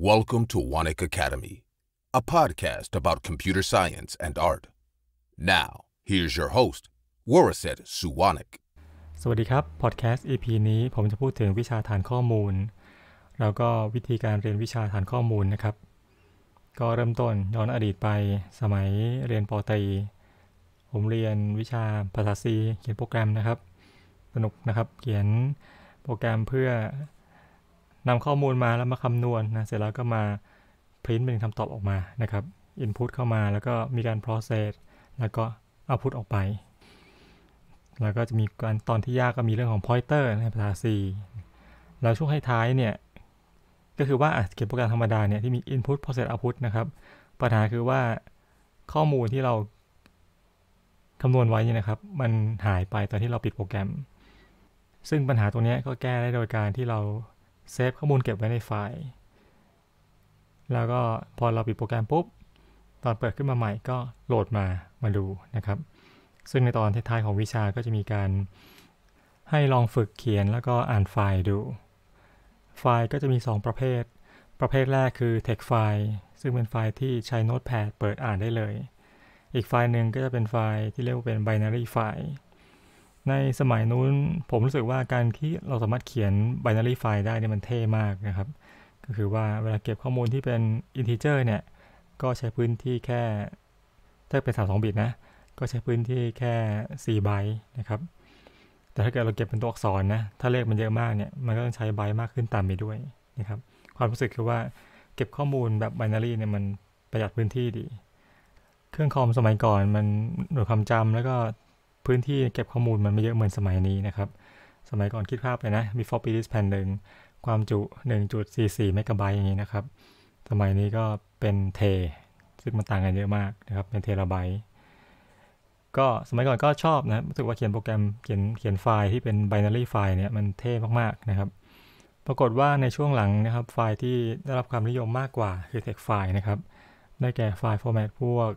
Welcome to Wanik Academy, a podcast about computer science and art. Now, here's your host, Woraset Suwanik. สวัสดีครับพอดแคสต์ EP นี้ผมจะพูดถึงวิชาฐานข้อมูล แล้วก็วิธีการเรียนวิชาฐานข้อมูลนะครับ ก็เริ่มต้นย้อนอดีตไปสมัยเรียนปตรีผมเรียน วิชาภาษา C เขียนโปรแกรมนะครับ สนุกนะครับเขียนโปรแกรมเพื่อนำข้อมูลมาแล้วมาคำนวณนะเสร็จแล้วก็มาพิมพ์เป็นคำตอบออกมานะครับ Input เข้ามาแล้วก็มีการ process แล้วก็เอาพุทออกไป แล้วก็จะมีการตอนที่ยากก็มีเรื่องของ pointer ในภาษา C แล้วช่วงให้ท้ายเนี่ย ก็คือว่าเขียนโปรแกรมธรรมดาเนี่ยที่มี input process output นะครับปัญหาคือว่าข้อมูลที่เราคำนวณไว้นี่นะครับ มันหายไปตอนที่เราปิดโปรแกรม ซึ่งปัญหาตรงนี้ก็แก้ได้โดยการที่เราเซฟข้อมูลเก็บไว้ในไฟล์ แล้วก็พอเราปิดโปรแกรมปุ๊บ ตอนเปิดขึ้นมาใหม่ก็โหลดมามาดูนะครับ ซึ่งในตอนท้ายๆของวิชาก็จะมีการ ให้ลองฝึกเขียนแล้วก็อ่านไฟล์ดู ไฟล์ก็จะมี 2 ประเภท ประเภทแรกคือ text file ซึ่งเป็นไฟล์ที่ใช้ Notepad เปิดอ่านได้เลย อีกไฟล์หนึ่งก็จะเป็นไฟล์ที่เรียกว่าเป็น binary file ในสมัยนู้นผมรู้สึกว่าการที่เราสามารถเขียน binary file ได้เนี่ยมันเท่มากนะครับ ก็คือว่าเวลาเก็บข้อมูลที่เป็น integer เนี่ย ก็ใช้พื้นที่แค่ ถ้าเป็น 32 บิตนะ ก็ใช้พื้นที่แค่4ไบต์นะครับ แต่ถ้าเกิดเราเก็บเป็นตัวอักษรนะ ถ้าเลขมันเยอะมากเนี่ย มันก็ต้องใช้ไบต์มากขึ้นตามไปด้วยนะครับความรู้สึกคือว่าเก็บข้อมูลแบบ binary เนี่ยมันประหยัดพื้นที่ดี เครื่องคอมสมัยก่อนมันหน่วย ความจำแล้วก็พื้นที่เก็บข้อมูลมันไม่เยอะเหมือนสมัยนี้นะครับ สมัยก่อนคิดภาพเลยนะ before p ดิส s ผ่นหนึ่ง ความจุ 1.44 เมกะไบต์อย่างนี้นะครับ สมัยนี้ก็เป็นเทซึ่งมันต่างกันเยอะมากนะครับ เป็นเทราไบต์ก็สมัยก่อนก็ชอบนะ รู้สึกว่าเขียนโปรแกรม เขียน เขียนไฟล์ที่เป็น binary ไฟล์เนี่ย มันเท่มากๆนะครับ ปรากฏว่าในช่วงหลังนะครับ ไฟล์ที่ได้รับความนิยมมากกว่าคือ text ไฟล์นะครับ ได้แก่ไฟล์ format พวก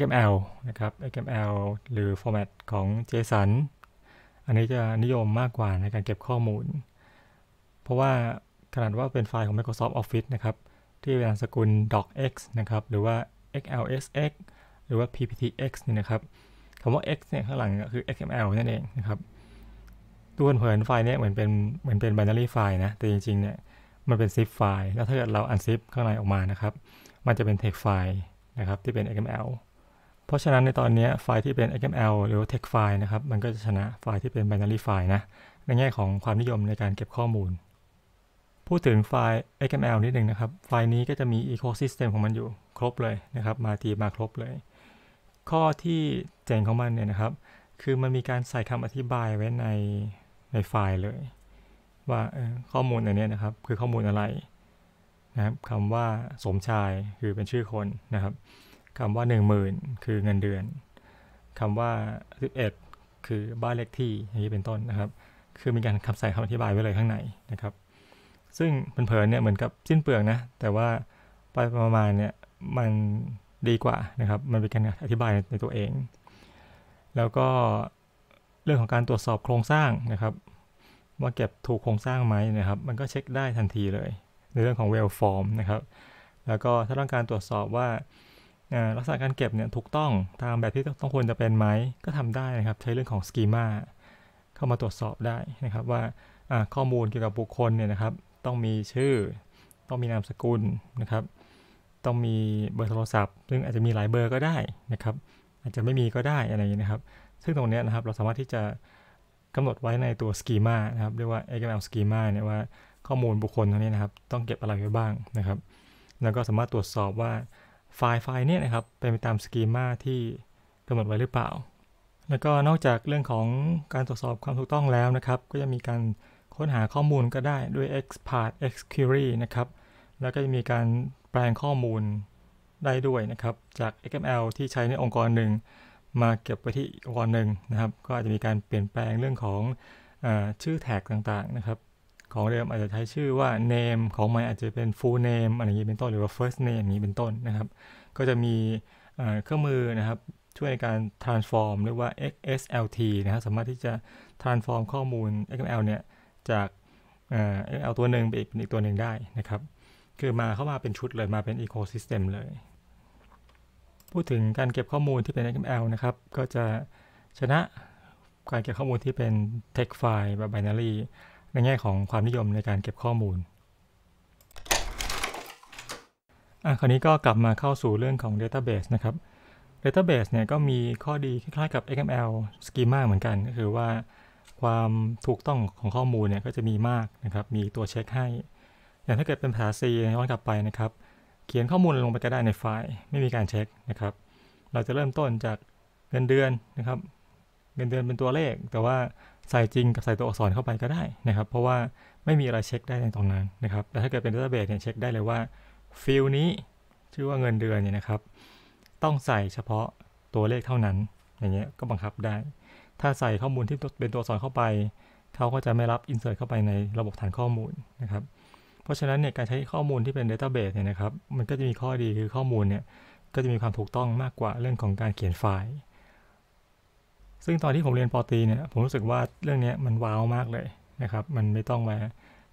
XML นะครับ XML หรือ format ของ JSON อันนี้จะนิยมมากกว่าในการเก็บข้อมูล เพราะว่าขนาดว่าเป็นไฟล์ของ Microsoft Office นะครับ ที่เป็นนามสกุล docx นะครับ หรือว่า xlsx หรือว่า pptx นี่นะครับคำว่า x เนี่ย ข้างหลังก็คือ xml นั่นเองนะครับดูเผินไฟล์เนี่ยเหมือนเป็นเหมือนเป็น binary ไฟล์นะ แต่จริง ๆ เนี่ยมันเป็น zip ไฟล์แล้วถ้าเกิดเรา unzip ข้างในออกมานะครับมันจะเป็น text ไฟล์นะครับที่เป็น xml เพราะฉะนั้นในตอนนี้ไฟล์ที่เป็น XML หรือ text file นะครับ มันก็จะชนะไฟล์ที่เป็น binary file นะ ในแง่ของความนิยมในการเก็บข้อมูล พูดถึงไฟล์ XML นิดหนึ่งนะครับ ไฟล์นี้ก็จะมี ecosystem ของมันอยู่ครบเลยนะครับ มาทีมาครบเลย ข้อที่เจ๋งของมันเนี่ยนะครับ คือมันมีการใส่คำอธิบายไว้ในในไฟล์เลย ว่าข้อมูลอันนี้นะครับ คือข้อมูลอะไรนะครับคำว่าสมชายคือเป็นชื่อคนนะครับคำว่า 10,000 คือเงินเดือน คำว่า11คือบ้านเลขที่ อย่างนี้เป็นต้นนะครับ คือมีการคำใส่คำอธิบายไว้เลยข้างในนะครับ ซึ่งเผินเนี่ยเหมือนกับสิ้นเปลืองนะ แต่ว่าไปประมาณเนี่ยมันดีกว่านะครับ มันเป็นการอธิบายในตัวเอง แล้วก็เรื่องของการตรวจสอบโครงสร้างนะครับว่าเก็บถูกโครงสร้างไหมนะครับ มันก็เช็คได้ทันทีเลย ในเรื่องของเวลฟอร์มนะครับ แล้วก็ถ้าต้องการตรวจสอบว่าลักษณะการเก็บเนี่ยถูกต้องตามแบบที่ต้องควรจะเป็นไหมก็ทำได้นะครับ ใช้เรื่องของสกีมาเข้ามาตรวจสอบได้นะครับว่าข้อมูลเกี่ยวกับบุคคลเนี่ยนะครับ ต้องมีชื่อ ต้องมีนามสกุลนะครับ ต้องมีเบอร์โทรศัพท์ซึ่งอาจจะมีหลายเบอร์ก็ได้นะครับ อาจจะไม่มีก็ได้อะไรอย่างนี้นะครับ ซึ่งตรงนี้นะครับเราสามารถที่จะกำหนดไว้ในตัวสกีมานะครับเรียกว่า XML schema เนี่ยว่าข้อมูลบุคคลตรงนี้นะครับ ต้องเก็บอะไรไว้บ้างนะครับแล้วก็สามารถตรวจสอบว่าไฟล์ไฟล์เนี่ยนะครับเป็นไปตามสกีมาที่กำหนดไว้หรือเปล่า แล้วก็นอกจากเรื่องของการตรวจสอบความถูกต้องแล้วนะครับ ก็จะมีการค้นหาข้อมูลก็ได้ด้วย xpath xquery นะครับแล้วก็จะมีการแปลงข้อมูลได้ด้วยนะครับ จาก XML ที่ใช้ในองค์กรหนึ่ง มาเก็บไว้ที่องค์กรหนึ่งนะครับ ก็อาจจะมีการเปลี่ยนแปลงเรื่องของอชื่อแท็กต่างๆนะครับของเดิมอาจจะใช้ชื่อว่า name ของใหม่อาจจะเป็น full name อะไรอย่างนี้เป็นต้นหรือว่า first name อย่างนี้เป็นต้นนะครับ ก็จะมีเครื่องมือนะครับช่วยในการ transform เรียกว่า XSLT นะครับสามารถที่จะ transform ข้อมูล XML เนี่ย จาก XML ตัวหนึ่งไปอีกอีกตัวหนึ่งได้นะครับ คือมาเข้ามาเป็นชุดเลยมาเป็น ecosystem เลย พูดถึงการเก็บข้อมูลที่เป็น XML นะครับ ก็จะชนะการเก็บข้อมูลที่เป็น text file แบบ binary ในแง่ของความนิยมในการเก็บข้อมูล อ่ะ คราวนี้ก็กลับมาเข้าสู่เรื่องของ Database นะครับ Database เนี่ยก็มีข้อดีคล้าย ๆ กับ XML Schema เหมือนกันก็คือว่าความถูกต้องของข้อมูลเนี่ยก็จะมีมากนะครับ มีตัวเช็คให้ อย่างถ้าเกิดเป็นภาษา C ย้อนกลับไปนะครับ เขียนข้อมูลลงไปก็ได้ในไฟล์ ไม่มีการเช็คนะครับ เราจะเริ่มต้นจากเงินเดือนนะครับเงินเดือนเป็นตัวเลขแต่ว่าใส่จริง กับใส่ตัวอักษรเข้าไปก็ได้นะครับเพราะว่าไม่มีอะไรเช็คได้ในตรงนั้นนะครับแต่ถ้าเกิดเป็นัตต้าเบสเนี่ยเช็คได้เลยว่าฟิลนี้ ชื่อว่าเงินเดือนเนี่ยนะครับต้องใส่เฉพาะตัวเลขเท่านั้นอย่างเงี้ยก็บังคับได้ ถ้าใส่ข้อมูลที่เป็นตัวอักษรเข้าไปเขาก็จะไม่รับอินเสิร์ตเข้าไปในระบบฐานข้อมูลนะครับเพราะฉะนั้นเนี่ยการใช้ข้อมูลที่เป็นดัตต้าเบสเนี่ยนะครับ มันก็จะมีข้อดีคือข้อมูลเนี่ยก็จะมีความถูกต้องมากกว่าเรื่องของการเขียนไฟล์ซึ่งตอนที่ผมเรียนปอตีเนี่ยผมรู้สึกว่าเรื่องนี้มันว้าวมากเลยนะครับ มันไม่ต้องมา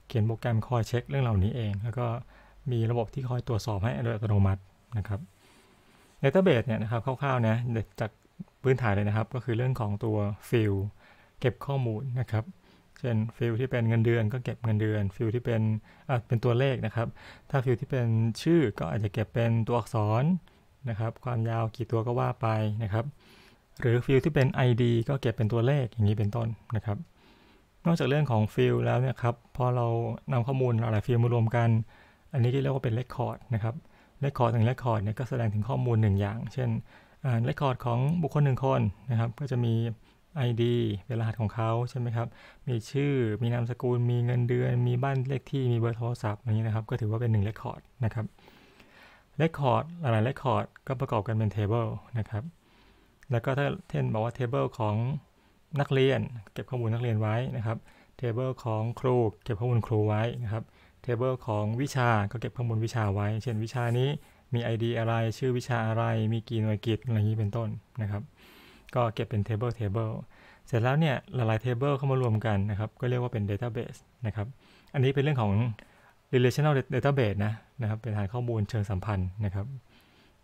เขียนโปรแกรมคอยเช็คเรื่องเหล่านี้เอง แล้วก็มีระบบที่คอยตรวจสอบให้โดยอัตโนมัตินะครับเดต้าเบสเนี่ยนะครับคร่าวๆนะจากพื้นฐานเลยนะครับ ก็คือเรื่องของตัวฟิลเก็บข้อมูลนะครับ เช่นฟิลที่เป็นเงินเดือน ก็เก็บเงินเดือนฟิลที่เป็นเป็นตัวเลขนะครับถ้าฟิลที่เป็นชื่อก็อาจจะเก็บเป็นตัวอักษรนะครับ ความยาวกี่ตัวก็ว่าไปนะครับหรือฟิลที่เป็น ID ก็เก็บเป็นตัวเลขอย่างนี้เป็นต้นนะครับ นอกจากเรื่องของฟิลแล้วเนี่ยครับ พอเรานำข้อมูลหลายฟิลมารวมกัน อันนี้ที่เรียกว่าเป็นเรคคอร์ดนะครับเรคคอร์ดหนึ่งเรคคอร์ดเนี่ยก็แสดงถึงข้อมูลหนึ่งอย่าง เช่นเรคคอร์ดของบุคคลหนึ่งคนนะครับ ก็จะมี ID เป็นรหัสของเขาใช่ไหมครับมีชื่อมีนามสกุลมีเงินเดือน มีบ้านเลขที่มีเบอร์โทรศัพท์อย่างนี้นะครับก็ถือว่าเป็นหนึ่งเรคคอร์ดนะครับเรคคอร์ดหลายเรคคอร์ดก็ประกอบกันเป็นเทเบิลนะครับแล้วก็ถ้าเช่นบอกว่าเทเบิลของนักเรียน เก็บข้อมูลนักเรียนไว้นะครับ เทเบิลของครูเก็บข้อมูลครูไว้นะครับ เทเบิลของวิชาก็เก็บข้อมูลวิชาไว้ เช่นวิชานี้มี ID อะไร ชื่อวิชาอะไร มีกี่หน่วยกิจอะไรอย่างนี้เป็นต้นนะครับ ก็เก็บเป็นเทเบิลเทเบิลเสร็จแล้วเนี่ยหลายๆทเบิลเข้ามารวมกันนะครับ ก็เรียกว่าเป็น database นะครับ อันนี้เป็นเรื่องของ relational database นะนะครับ เป็นฐานข้อมูลเชิงสัมพันธ์นะครับ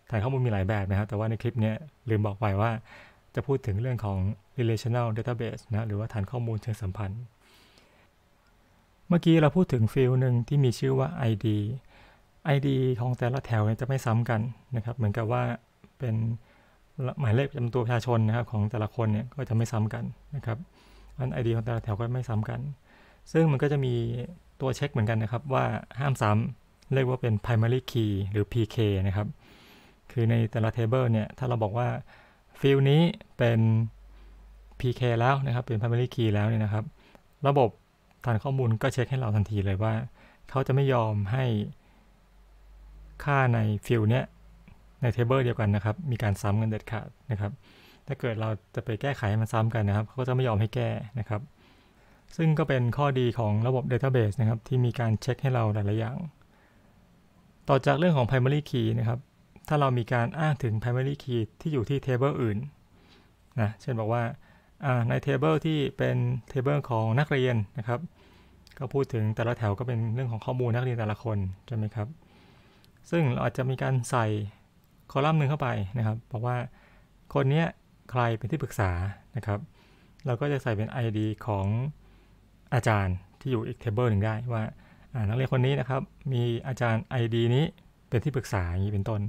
ฐานข้อมูลมีหลายแบบนะครับ แต่ว่าในคลิปนี้ลืมบอกไปว่าจะพูดถึงเรื่องของ relational database นะ หรือว่าฐานข้อมูลเชิงสัมพันธ์ เมื่อกี้เราพูดถึงฟิลหนึ่งที่มีชื่อว่า ID ID ของแต่ละแถวจะไม่ซ้ำกันนะครับ เหมือนกับว่าเป็นหมายเลขประจำตัวประชาชนนะครับของแต่ละคนเนี่ยก็จะไม่ซ้ำกันนะครับ อัน ID ของแต่ละแถวก็ไม่ซ้ำกัน ซึ่งมันก็จะมีตัวเช็คเหมือนกันนะครับ ว่าห้ามซ้ำเรียกว่าเป็น primary key หรือ PK นะครับคือในแต่ละเทเบิลเนี่ย ถ้าเราบอกว่าฟิลนี้เป็น PK แล้วนะครับ เป็น primary key แล้วเนี่ยนะครับ ระบบฐานข้อมูลก็เช็คให้เราทันทีเลยว่า เขาจะไม่ยอมให้ค่าในฟิลเนี้ยในเทเบิลเดียวกันนะครับ มีการซ้ำกันเด็ดขาดนะครับ ถ้าเกิดเราจะไปแก้ไขมันซ้ำกันนะครับเขาก็จะไม่ยอมให้แก้นะครับ ซึ่งก็เป็นข้อดีของระบบ Database นะครับ ที่มีการเช็คให้เราหลาย ๆ อย่าง ต่อจากเรื่องของ primary key นะครับถ้าเรามีการอ้างถึง primary key ที่อยู่ที่ table อื่นนะ เช่นบอกว่า ใน table ที่เป็น table ของนักเรียนนะครับ ก็พูดถึงแต่ละแถวก็เป็นเรื่องของข้อมูลนักเรียนแต่ละคนใช่ไหมครับ ซึ่งเราอาจจะมีการใส่คอลัมน์หนึ่งเข้าไปนะครับ บอกว่า คนนี้ใครเป็นที่ปรึกษานะครับ เราก็จะใส่เป็น ID ของอาจารย์ที่อยู่อีกเทเบิลหนึ่งได้ว่า นักเรียนคนนี้นะครับ มีอาจารย์ ID นี้เป็นที่ปรึกษาอย่างนี้เป็นต้น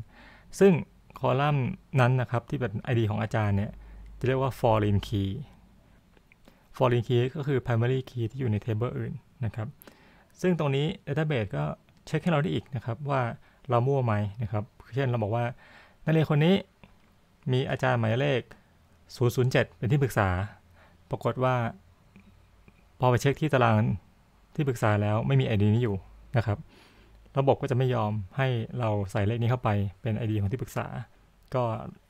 ซึ่งคอลัมน์นั้นนะครับที่เป็นไอดีของอาจารย์เนี่ย จะเรียกว่า foreign key foreign key ก็คือ primary key ที่อยู่ใน table อื่นนะครับ ซึ่งตรงนี้ database ก็เช็คให้เราได้อีกนะครับ ว่าเรามั่วไหมนะครับ เช่นเราบอกว่า นักเรียนคนนี้มีอาจารย์หมายเลข 007 เป็นที่ปรึกษา ปรากฏว่า พอไปเช็คที่ตารางที่ปรึกษาแล้วไม่มีไอดีนี้อยู่นะครับระบบก็จะไม่ยอมให้เราใส่เลขนี้เข้าไป เป็น ID ของที่ปรึกษา ก็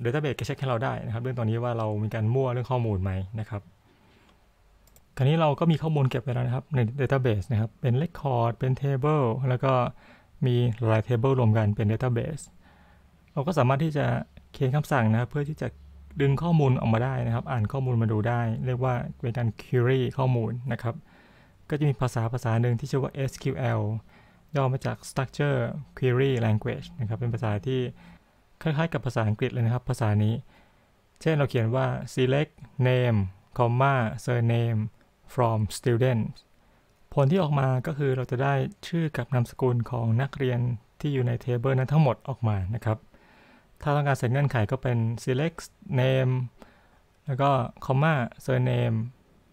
Database ก็เช็คให้เราได้นะครับ เรื่องตอนนี้ว่าเรามีการมั่วเรื่องข้อมูลไหมนะครับ คราวนี้เราก็มีข้อมูลเก็บไว้แล้วนะครับใน Database นะครับเป็น Record เป็น Table แล้วก็มีหลาย Table รวมกันเป็น Database เราก็สามารถที่จะเขียนคำสั่งนะครับ เพื่อที่จะดึงข้อมูลออกมาได้นะครับ อ่านข้อมูลมาดูได้ เรียกว่าเป็นการ query ข้อมูลนะครับ ก็จะมีภาษาภาษาหนึ่งที่ชื่อว่า SQL ย่อมาจาก structure query language นะครับ เป็นภาษาที่คล้ายๆกับภาษาอังกฤษเลยนะครับ ภาษานี้ เช่นเราเขียนว่า select name comma surname from student ผลที่ออกมาก็คือเราจะได้ชื่อกับนามสกุลของนักเรียนที่อยู่ในเทเบิลนั้นทั้งหมดออกมานะครับ ถ้าต้องการใส่เงื่อนไขก็เป็น select name แล้วก็ comma surname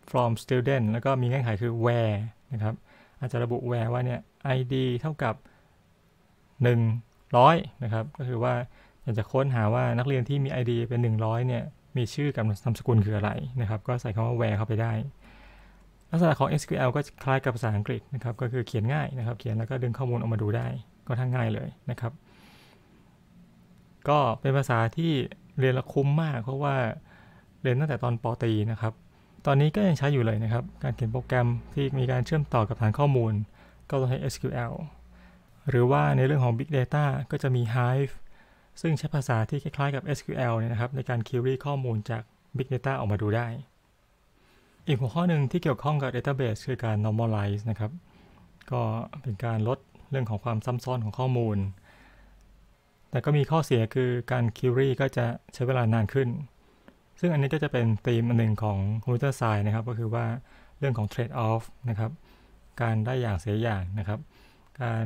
from student แล้วก็มีเงื่อนไขคือ where นะครับาจจะระบุแวร์ว่าเนี่ย id เท่ากับ 100 นะครับ ก็คือว่าอยากจะค้นหาว่านักเรียนที่มี ID เป็น 100 เนี่ย มีชื่อกับนามสกุลคืออะไรนะครับ ก็ใส่คำว่าแวร์เข้าไปได้ ลักษณะของ SQL ก็คล้ายกับภาษาอังกฤษนะครับ ก็คือเขียนง่ายนะครับ เขียนแล้วก็ดึงข้อมูลออกมาดูได้ ก็ทั้งง่ายเลยนะครับ ก็เป็นภาษาที่เรียนละคุ้มมาก เพราะว่าเรียนตั้งแต่ตอนปอตีนะครับตอนนี้ก็ยังใช้อยู่เลยนะครับ การเขียนโปรแกรมที่มีการเชื่อมต่อกับฐานข้อมูล ก็ต้องใช้ SQL หรือว่าในเรื่องของ Big Data ก็จะมี Hive ซึ่งใช้ภาษาที่คล้ายๆกับ SQL เนี่ยนะครับในการ query ข้อมูลจาก Big Data ออกมาดูได้ อีกหัวข้อหนึ่งที่เกี่ยวข้องกับ Database คือการ normalize นะครับ ก็เป็นการลดเรื่องของความซ้ำซ้อนของข้อมูล แต่ก็มีข้อเสียคือการ query ก็จะใช้เวลานานขึ้นซึ่งอันนี้ก็จะเป็นธีมอันหนึ่งของคอมพิวเตอร์ไซน์นะครับก็คือว่าเรื่องของ trade off นะครับการได้อย่างเสียอย่างนะครับ การ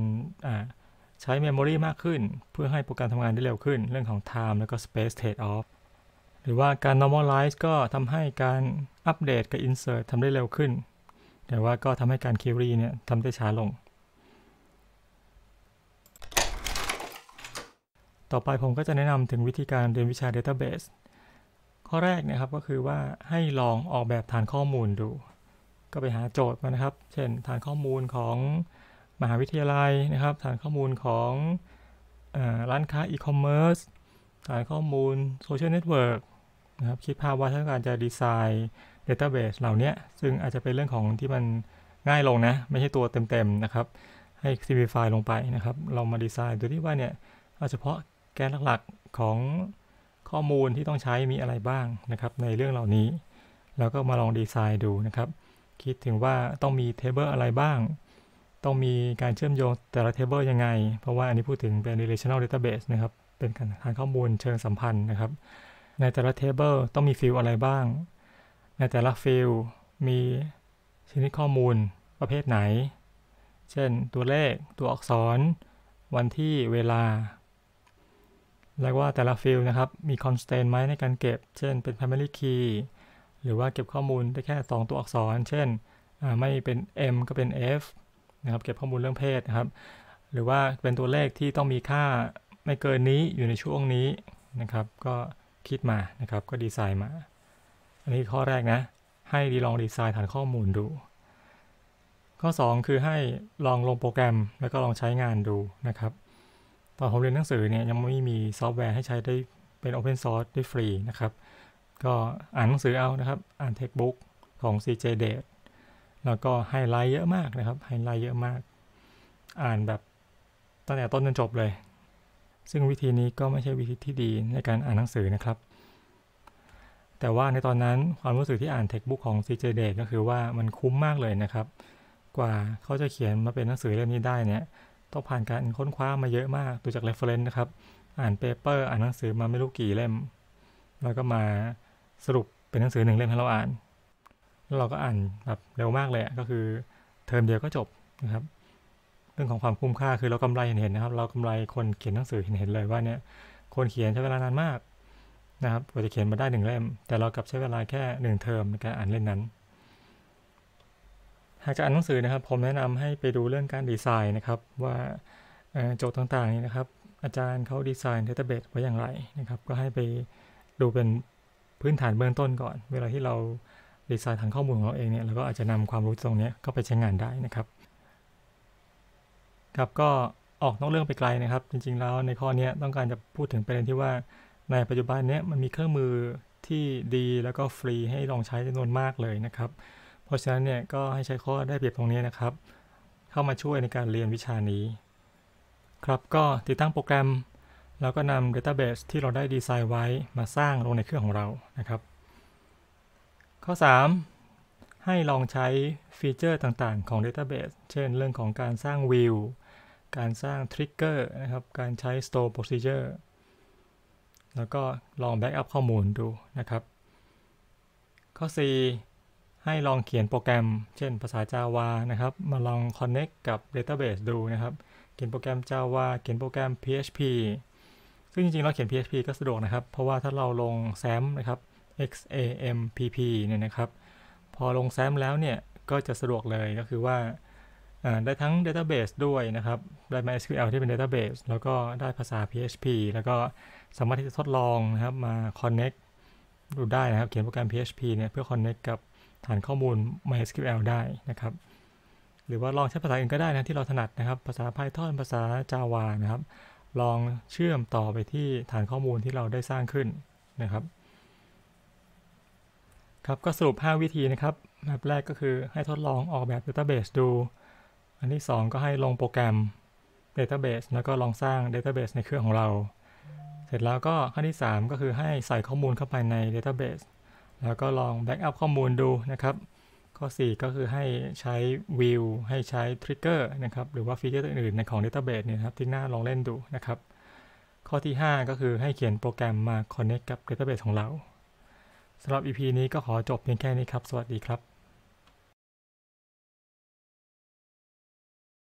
ใช้เมมโมรีมากขึ้น เพื่อให้โปรแกรมทำงานได้เร็วขึ้น เรื่องของ time แล้วก็ space trade off หรือว่าการ normalize ก็ทำให้การอัปเดตกับ insert ทำได้เร็วขึ้น แต่ว่าก็ทำให้การ query เนี่ยทำได้ช้าลง ต่อไปผมก็จะแนะนำถึงวิธีการเรียนวิชา database ข้อแรกนะครับก็คือว่าให้ลองออกแบบฐานข้อมูลดู ก็ไปหาโจทย์มานะครับ เช่นฐานข้อมูลของมหาวิทยาลัยนะครับ ฐานข้อมูลของร้านค้าอีคอมเมิร์ซฐานข้อมูลโซเชียลเน็ตเวิร์กนะครับคิดภาพว่าถ้าการจะดีไซน์เดต้าเบสเหล่านี้ซึ่งอาจจะเป็นเรื่องของที่มันง่ายลงนะ ไม่ใช่ตัวเต็มๆนะครับ ให้ซี m p l ฟ f ลงไปนะครับ เรามาดีไซน์โดยที่ว่าเนี่ยเอาเฉพาะแกนหลักๆของข้อมูลที่ต้องใช้มีอะไรบ้างนะครับ ในเรื่องเหล่านี้ แล้วก็มาลองดีไซน์ดูนะครับ คิดถึงว่าต้องมีเทเบิลอะไรบ้าง ต้องมีการเชื่อมโยงแต่ละเทเบิลยังไง เพราะว่าอันนี้พูดถึงเป็น relational database นะครับ เป็นการหาข้อมูลเชิงสัมพันธ์นะครับ ในแต่ละเทเบิลต้องมีฟิลอะไรบ้าง ในแต่ละฟิลมีชนิดข้อมูลประเภทไหนเช่น ตัวเลขตัวอักษร วันที่เวลาแล้วว่าแต่ละฟิลนะครับมีคอนสแตนต์ไหมในการเก็บ เช่นเป็น primary key หรือว่าเก็บข้อมูลได้แค่ 2 ตัวอักษร เช่น ไม่เป็น m ก็เป็น f นะครับเก็บข้อมูลเรื่องเพศนะครับ หรือว่าเป็นตัวเลขที่ต้องมีค่าไม่เกินนี้อยู่ในช่วงนี้นะครับ ก็คิดมานะครับก็ดีไซน์มา อันนี้ข้อแรกนะ ให้ดีลองดีไซน์ฐานข้อมูลดู ข้อ 2 คือให้ลองลงโปรแกรมแล้วก็ลองใช้งานดูนะครับตอนผมเรียนหนังสือเนี่ยยังไม่มีซอฟต์แวร์ให้ใช้ได้เป็นโอเพนซอร์สได้ฟรีนะครับก็อ่านหนังสือเอานะครับ อ่านเทคบุ๊กของ CJ d a t แล้วก็ไฮไลท์เยอะมากนะครับไฮไลท์เยอะมากอ่านแบบตั้งแต่ต้นจนจบเลย ซึ่งวิธีนี้ก็ไม่ใช่วิธีที่ดีในการอ่านหนังสือนะครับ แต่ว่าในตอนนั้นความรู้สึกที่อ่านเทคบุ๊กของ CJ d a t ก็คือว่ามันคุ้มมากเลยนะครับ กว่าเขาจะเขียนมาเป็นหนังสือเล่มนี้ได้เนี่ยต้องผ่านการค้นคว้ามาเยอะมากดูจาก reference นะครับอ่านเปเปอร์อ่านหนังสือมาไม่รู้กี่เล่มแล้วก็มาสรุปเป็นหนังสือหนึ่งเล่มให้เราอ่านแล้วเราก็อ่านแบบเร็วมากเลยก็คือเทอมเดียวก็จบนะครับ เรื่องของความคุ้มค่าคือเรากำไรเห็นนะครับ เรากำไรคนเขียนหนังสือเห็นเห็นเลยว่าเนี่ยคนเขียนใช้เวลานานมากนะครับกว่าจะเขียนมาได้หนึ่งเล่มแต่เรากลับใช้เวลาแค่หนึ่งเทอมในการอ่านเล่มนั้นากจะอ่านหนังสือนะครับผมแนะนำให้ไปดูเรื่องการดีไซน์นะครับ ว่าโจทย์ต่างๆนี่นะครับ อาจารย์เขาดีไซน์เทตาเบสไว้อย่างไรนะครับ ก็ให้ไปดูเป็นพื้นฐานเบื้องต้นก่อน เวลาที่เราดีไซน์ฐานข้อมูลของเราเองเนี่ยเราก็อาจจะนำความรู้ตรงนี้เข้าไปใช้งานได้นะครับ ครับก็ออกนอกเรื่องไปไกลนะครับ จริง ๆแล้วในข้อนี้ต้องการจะพูดถึงประเด็นที่ว่าในปัจจุบันนี้มันมีเครื่องมือที่ดี แล้วก็ฟรีให้ลองใช้จำนวนมากเลยนะครับเพราะฉะนั้นเนี่ยก็ให้ใช้ข้อได้เปรียบตรงนี้นะครับ เข้ามาช่วยในการเรียนวิชานี้ ครับก็ติดตั้งโปรแกรม แล้วก็นำ Database ที่เราได้ดีไซน์ไว้มาสร้างลงในเครื่องของเรานะครับ ข้อ 3 ให้ลองใช้ฟีเจอร์ต่างๆของ Database เช่นเรื่องของการสร้างวิวการสร้างทริกเกอร์นะครับการใช้ Store Procedure แล้วก็ลอง Backup ข้อมูลดูนะครับ ข้อ 4ให้ลองเขียนโปรแกรม เช่นภาษา Java นะครับ มาลอง Connect กับ Database ดูนะครับ เขียนโปรแกรม Java เขียนโปรแกรม PHP ซึ่งจริงๆ เราเขียน PHP ก็สะดวกนะครับ เพราะว่าถ้าเราลงแ a มนะครับ XAMPP เนี่ยนะครับ พอลงแ a มแล้วเนี่ย ก็จะสะดวกเลย ก็คือว่าได้ทั้ง Database ด้วยนะครับ ได้ MySQL ที่เป็น Database แล้วก็ได้ภาษา PHP แล้วก็สามารถที่จะทดลองนะครับ มา Connect ดูได้นะครับ เขียนโปรแกรม PHP เนี่ย เพื่อ Connect กับฐานข้อมูล MySQL ได้นะครับ หรือว่าลองใช้ภาษาอื่นก็ได้นะที่เราถนัดนะครับ ภาษา Python ภาษา Java นะครับ ลองเชื่อมต่อไปที่ฐานข้อมูลที่เราได้สร้างขึ้นนะครับ ครับก็สรุป 5 วิธีนะครับแบบแรกก็คือให้ทดลองออกแบบ Database ดู อันที่ 2 ก็ให้ลงโปรแกรม Database แล้วก็ลองสร้าง Database ในเครื่องของเรา เสร็จแล้วก็ขั้นที่ 3ก็คือให้ใส่ข้อมูลเข้าไปใน Database แล้วก็ลองแบ็กอัพข้อมูลดูนะครับ ข้อ 4 ก็คือให้ใช้วิวให้ใช้ทริกเกอร์นะครับ หรือว่าฟีเจอร์อื่นในของ database เนี่ยครับที่หน้าลองเล่นดูนะครับ ข้อที่ 5 ก็คือให้เขียนโปรแกรมมา connect กับ database ของเราสำหรับ EP นี้ก็ขอจบเพียงแค่นี้ครับ สวัสดีครับ